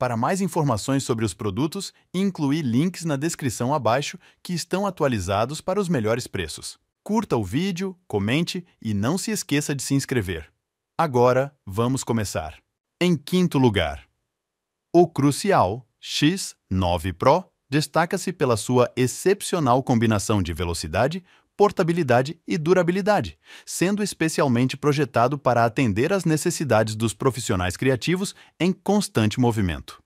Para mais informações sobre os produtos, inclui links na descrição abaixo que estão atualizados para os melhores preços. Curta o vídeo, comente e não se esqueça de se inscrever. Agora, vamos começar. Em quinto lugar, o Crucial X9 Pro destaca-se pela sua excepcional combinação de velocidade, portabilidade e durabilidade, sendo especialmente projetado para atender às necessidades dos profissionais criativos em constante movimento.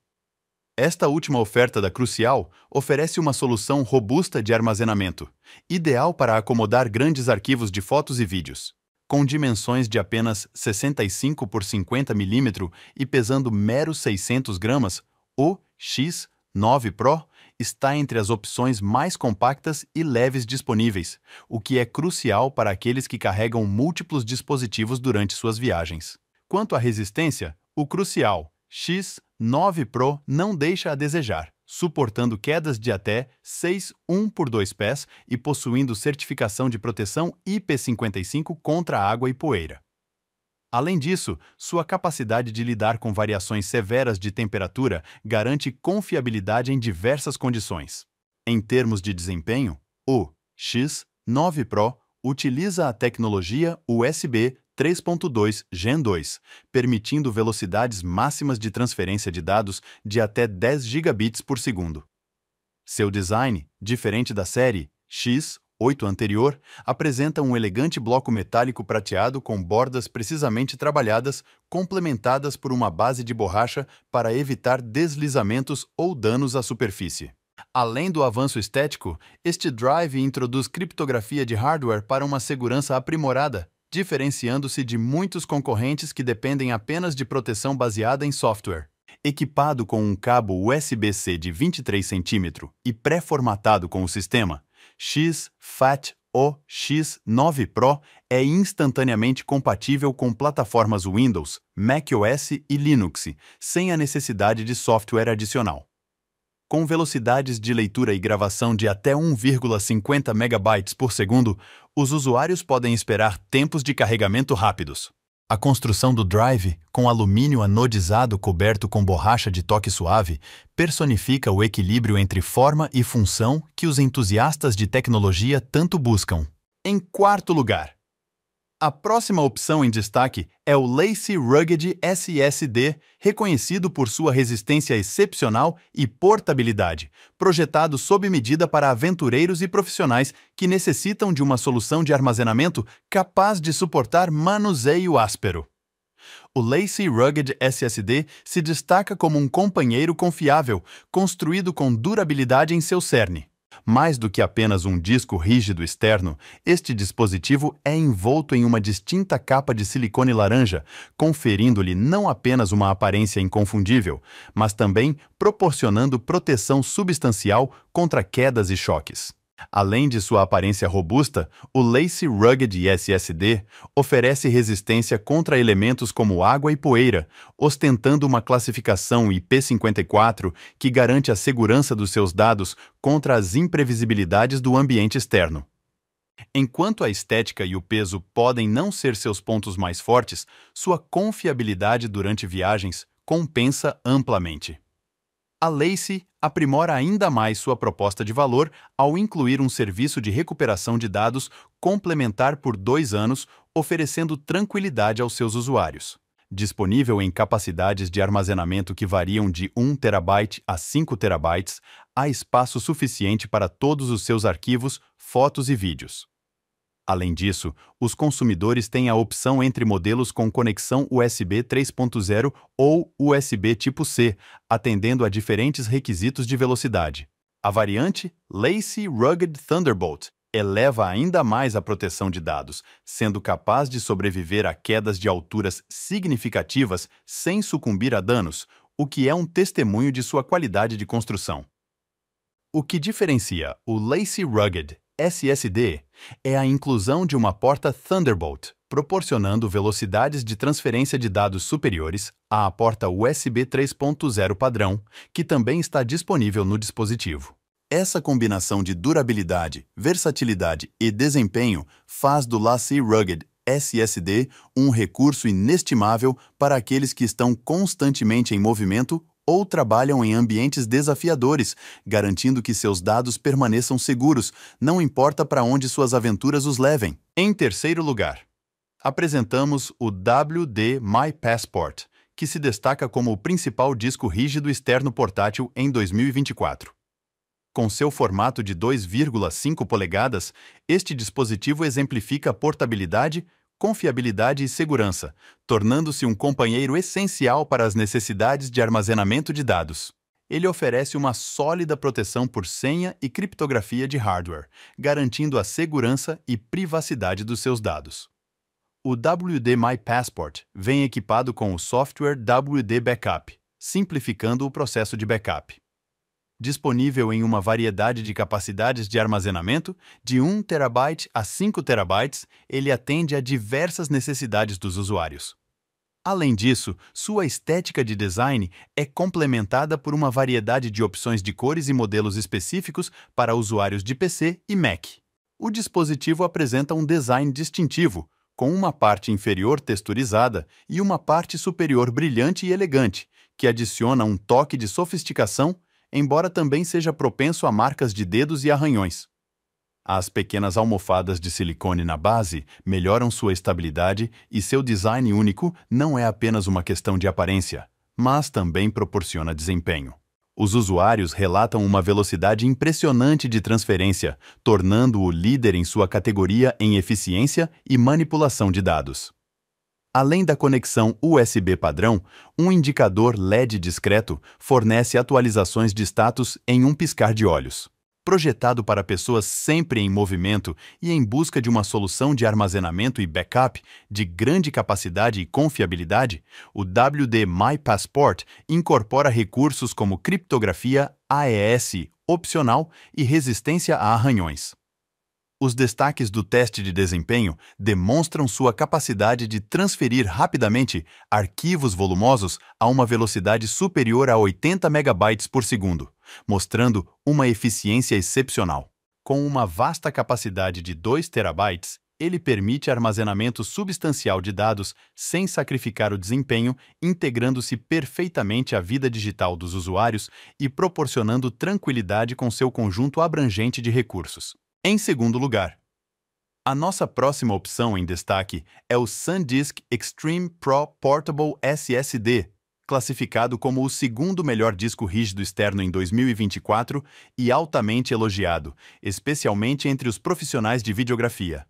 Esta última oferta da Crucial oferece uma solução robusta de armazenamento, ideal para acomodar grandes arquivos de fotos e vídeos. Com dimensões de apenas 65 por 50 mm e pesando meros 600 gramas, o X9 Pro está entre as opções mais compactas e leves disponíveis, o que é crucial para aqueles que carregam múltiplos dispositivos durante suas viagens. Quanto à resistência, o crucial X9 Pro não deixa a desejar, suportando quedas de até 6,1 por 2 pés e possuindo certificação de proteção IP55 contra água e poeira. Além disso, sua capacidade de lidar com variações severas de temperatura garante confiabilidade em diversas condições. Em termos de desempenho, o X9 Pro utiliza a tecnologia USB 3.2 Gen 2, permitindo velocidades máximas de transferência de dados de até 10 gigabits por segundo. Seu design, diferente da série X 8 anterior, apresenta um elegante bloco metálico prateado com bordas precisamente trabalhadas, complementadas por uma base de borracha para evitar deslizamentos ou danos à superfície. Além do avanço estético, este drive introduz criptografia de hardware para uma segurança aprimorada, diferenciando-se de muitos concorrentes que dependem apenas de proteção baseada em software. Equipado com um cabo USB-C de 23 cm e pré-formatado com o sistema, X-Fat OX9 Pro é instantaneamente compatível com plataformas Windows, macOS e Linux, sem a necessidade de software adicional. Com velocidades de leitura e gravação de até 1,50 MB por segundo, os usuários podem esperar tempos de carregamento rápidos. A construção do drive, com alumínio anodizado coberto com borracha de toque suave, personifica o equilíbrio entre forma e função que os entusiastas de tecnologia tanto buscam. Em quarto lugar, a próxima opção em destaque é o Lacey Rugged SSD, reconhecido por sua resistência excepcional e portabilidade, projetado sob medida para aventureiros e profissionais que necessitam de uma solução de armazenamento capaz de suportar manuseio áspero. O Lacey Rugged SSD se destaca como um companheiro confiável, construído com durabilidade em seu cerne. Mais do que apenas um disco rígido externo, este dispositivo é envolto em uma distinta capa de silicone laranja, conferindo-lhe não apenas uma aparência inconfundível, mas também proporcionando proteção substancial contra quedas e choques. Além de sua aparência robusta, o Lace Rugged SSD oferece resistência contra elementos como água e poeira, ostentando uma classificação IP54 que garante a segurança dos seus dados contra as imprevisibilidades do ambiente externo. Enquanto a estética e o peso podem não ser seus pontos mais fortes, sua confiabilidade durante viagens compensa amplamente a Lacey aprimora ainda mais sua proposta de valor ao incluir um serviço de recuperação de dados complementar por dois anos, oferecendo tranquilidade aos seus usuários. Disponível em capacidades de armazenamento que variam de 1 terabyte a 5 terabytes, há espaço suficiente para todos os seus arquivos, fotos e vídeos. Além disso, os consumidores têm a opção entre modelos com conexão USB 3.0 ou USB tipo C, atendendo a diferentes requisitos de velocidade. A variante Lacey Rugged Thunderbolt eleva ainda mais a proteção de dados, sendo capaz de sobreviver a quedas de alturas significativas sem sucumbir a danos, o que é um testemunho de sua qualidade de construção. O que diferencia o Lacey Rugged SSD é a inclusão de uma porta Thunderbolt, proporcionando velocidades de transferência de dados superiores à porta USB 3.0 padrão, que também está disponível no dispositivo. Essa combinação de durabilidade, versatilidade e desempenho faz do Lassie Rugged SSD um recurso inestimável para aqueles que estão constantemente em movimento ou trabalham em ambientes desafiadores, garantindo que seus dados permaneçam seguros, não importa para onde suas aventuras os levem. Em terceiro lugar, apresentamos o WD My Passport, que se destaca como o principal disco rígido externo portátil em 2024. Com seu formato de 2,5 polegadas, este dispositivo exemplifica a portabilidade, confiabilidade e segurança, tornando-se um companheiro essencial para as necessidades de armazenamento de dados. Ele oferece uma sólida proteção por senha e criptografia de hardware, garantindo a segurança e privacidade dos seus dados. O WD My Passport vem equipado com o software WD Backup, simplificando o processo de backup disponível em uma variedade de capacidades de armazenamento, de 1 TB a 5 TB, ele atende a diversas necessidades dos usuários. Além disso, sua estética de design é complementada por uma variedade de opções de cores e modelos específicos para usuários de PC e Mac. O dispositivo apresenta um design distintivo, com uma parte inferior texturizada e uma parte superior brilhante e elegante, que adiciona um toque de sofisticação embora também seja propenso a marcas de dedos e arranhões. As pequenas almofadas de silicone na base melhoram sua estabilidade e seu design único não é apenas uma questão de aparência, mas também proporciona desempenho. Os usuários relatam uma velocidade impressionante de transferência, tornando-o líder em sua categoria em eficiência e manipulação de dados. Além da conexão USB padrão, um indicador LED discreto fornece atualizações de status em um piscar de olhos. Projetado para pessoas sempre em movimento e em busca de uma solução de armazenamento e backup de grande capacidade e confiabilidade, o WD My Passport incorpora recursos como criptografia AES opcional e resistência a arranhões os destaques do teste de desempenho demonstram sua capacidade de transferir rapidamente arquivos volumosos a uma velocidade superior a 80 MB por segundo, mostrando uma eficiência excepcional. Com uma vasta capacidade de 2 terabytes, ele permite armazenamento substancial de dados sem sacrificar o desempenho, integrando-se perfeitamente à vida digital dos usuários e proporcionando tranquilidade com seu conjunto abrangente de recursos. Em segundo lugar, a nossa próxima opção em destaque é o SanDisk Extreme Pro Portable SSD, classificado como o segundo melhor disco rígido externo em 2024 e altamente elogiado, especialmente entre os profissionais de videografia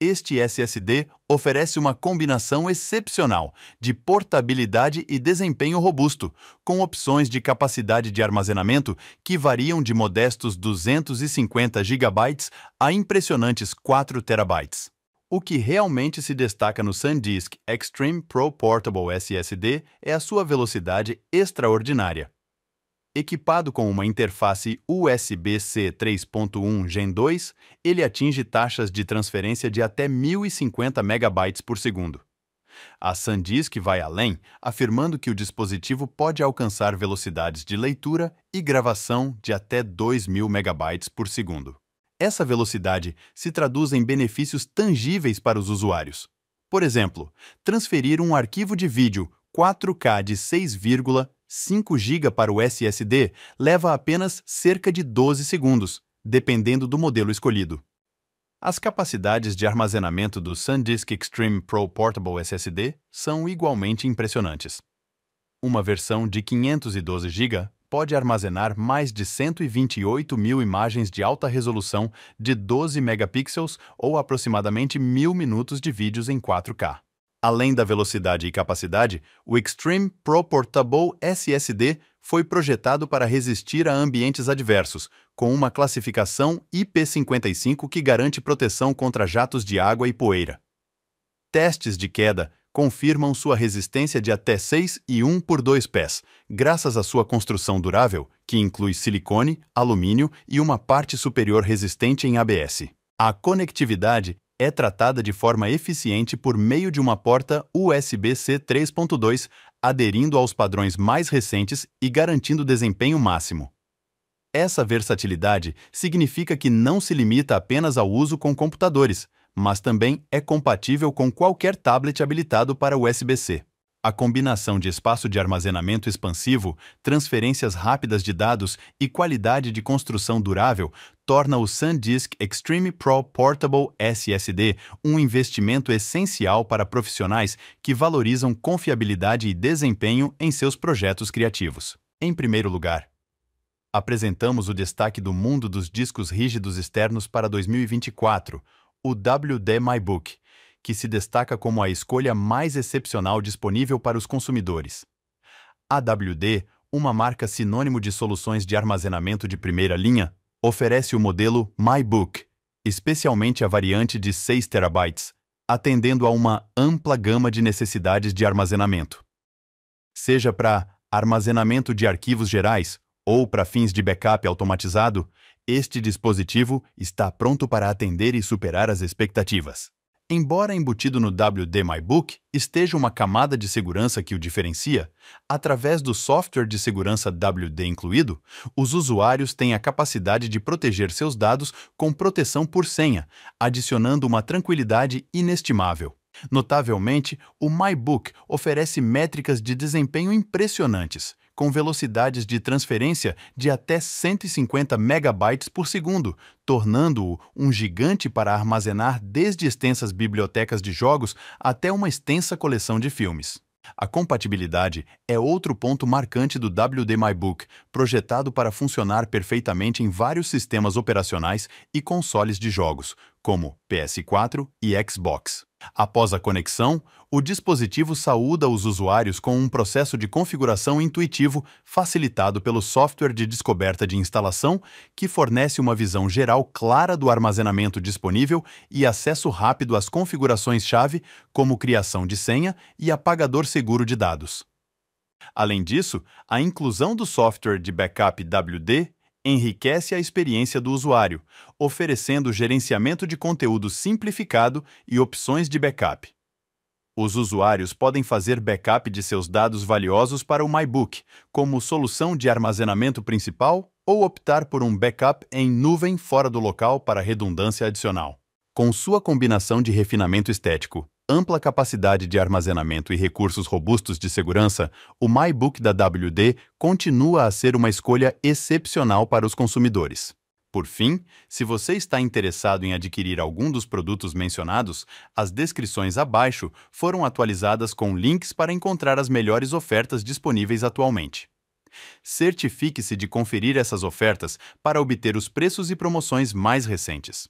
este SSD oferece uma combinação excepcional de portabilidade e desempenho robusto, com opções de capacidade de armazenamento que variam de modestos 250 GB a impressionantes 4 TB. O que realmente se destaca no SanDisk Extreme Pro Portable SSD é a sua velocidade extraordinária. Equipado com uma interface USB-C 3.1 Gen 2, ele atinge taxas de transferência de até 1050 MB por segundo. A SanDisk vai além, afirmando que o dispositivo pode alcançar velocidades de leitura e gravação de até 2.000 MB por segundo. Essa velocidade se traduz em benefícios tangíveis para os usuários. Por exemplo, transferir um arquivo de vídeo 4K de 6, 5 GB para o SSD leva apenas cerca de 12 segundos, dependendo do modelo escolhido. As capacidades de armazenamento do SanDisk Extreme Pro Portable SSD são igualmente impressionantes. Uma versão de 512 GB pode armazenar mais de 128 mil imagens de alta resolução de 12 megapixels ou aproximadamente mil minutos de vídeos em 4K. Além da velocidade e capacidade, o Extreme Pro Portable SSD foi projetado para resistir a ambientes adversos, com uma classificação IP55 que garante proteção contra jatos de água e poeira. Testes de queda confirmam sua resistência de até 6 e 1 por 2 pés, graças à sua construção durável, que inclui silicone, alumínio e uma parte superior resistente em ABS. A conectividade é tratada de forma eficiente por meio de uma porta USB-C 3.2, aderindo aos padrões mais recentes e garantindo desempenho máximo. Essa versatilidade significa que não se limita apenas ao uso com computadores, mas também é compatível com qualquer tablet habilitado para USB-C a combinação de espaço de armazenamento expansivo, transferências rápidas de dados e qualidade de construção durável torna o SanDisk Extreme Pro Portable SSD um investimento essencial para profissionais que valorizam confiabilidade e desempenho em seus projetos criativos. Em primeiro lugar, apresentamos o destaque do mundo dos discos rígidos externos para 2024, o WD MyBook que se destaca como a escolha mais excepcional disponível para os consumidores. AWD, uma marca sinônimo de soluções de armazenamento de primeira linha, oferece o modelo MyBook, especialmente a variante de 6 TB, atendendo a uma ampla gama de necessidades de armazenamento. Seja para armazenamento de arquivos gerais ou para fins de backup automatizado, este dispositivo está pronto para atender e superar as expectativas. Embora embutido no WD MyBook esteja uma camada de segurança que o diferencia, através do software de segurança WD incluído, os usuários têm a capacidade de proteger seus dados com proteção por senha, adicionando uma tranquilidade inestimável. Notavelmente, o MyBook oferece métricas de desempenho impressionantes, com velocidades de transferência de até 150 megabytes por segundo, tornando-o um gigante para armazenar desde extensas bibliotecas de jogos até uma extensa coleção de filmes. A compatibilidade é outro ponto marcante do WD MyBook, projetado para funcionar perfeitamente em vários sistemas operacionais e consoles de jogos, como PS4 e Xbox. Após a conexão, o dispositivo saúda os usuários com um processo de configuração intuitivo facilitado pelo software de descoberta de instalação, que fornece uma visão geral clara do armazenamento disponível e acesso rápido às configurações-chave, como criação de senha e apagador seguro de dados. Além disso, a inclusão do software de backup WD enriquece a experiência do usuário, oferecendo gerenciamento de conteúdo simplificado e opções de backup. Os usuários podem fazer backup de seus dados valiosos para o MyBook, como solução de armazenamento principal, ou optar por um backup em nuvem fora do local para redundância adicional. Com sua combinação de refinamento estético, ampla capacidade de armazenamento e recursos robustos de segurança, o MyBook da WD continua a ser uma escolha excepcional para os consumidores. Por fim, se você está interessado em adquirir algum dos produtos mencionados, as descrições abaixo foram atualizadas com links para encontrar as melhores ofertas disponíveis atualmente. Certifique-se de conferir essas ofertas para obter os preços e promoções mais recentes.